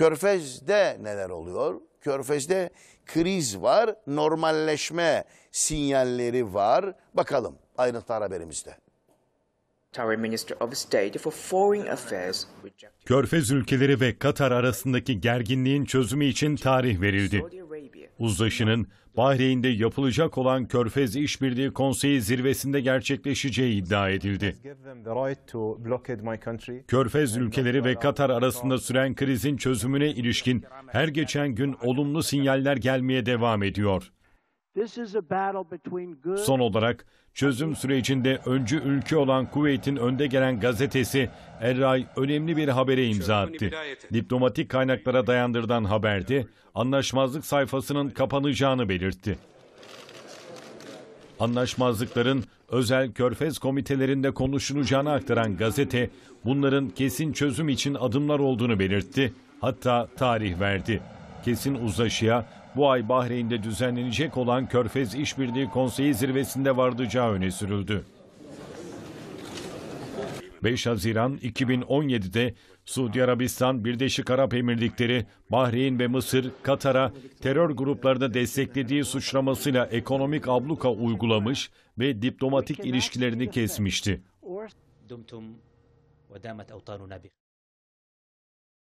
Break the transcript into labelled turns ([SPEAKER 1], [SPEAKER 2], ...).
[SPEAKER 1] Körfez'de neler oluyor? Körfez'de kriz var, normalleşme sinyalleri var. Bakalım ayrıntılar haberimizde. Körfez ülkeleri ve Katar arasındaki gerginliğin çözümü için tarih verildi. Uzlaşının Bahreyn'de yapılacak olan Körfez İşbirliği Konseyi zirvesinde gerçekleşeceği iddia edildi. Körfez ülkeleri ve Katar arasında süren krizin çözümüne ilişkin her geçen gün olumlu sinyaller gelmeye devam ediyor. Son olarak çözüm sürecinde öncü ülke olan Kuveyt'in önde gelen gazetesi Erray önemli bir habere imza attı. Diplomatik kaynaklara dayandırılan haberde anlaşmazlık sayfasının kapanacağını belirtti. Anlaşmazlıkların özel körfez komitelerinde konuşulacağını aktaran gazete bunların kesin çözüm için adımlar olduğunu belirtti. Hatta tarih verdi. Kesin uzlaşıya bu ay Bahreyn'de düzenlenecek olan Körfez İşbirliği Konseyi zirvesinde vardıcağı öne sürüldü. 5 Haziran 2017'de Suudi Arabistan, Birleşik Arap Emirlikleri, Bahreyn ve Mısır, Katar'a terör gruplarını desteklediği suçlamasıyla ekonomik abluka uygulamış ve diplomatik ilişkilerini kesmişti.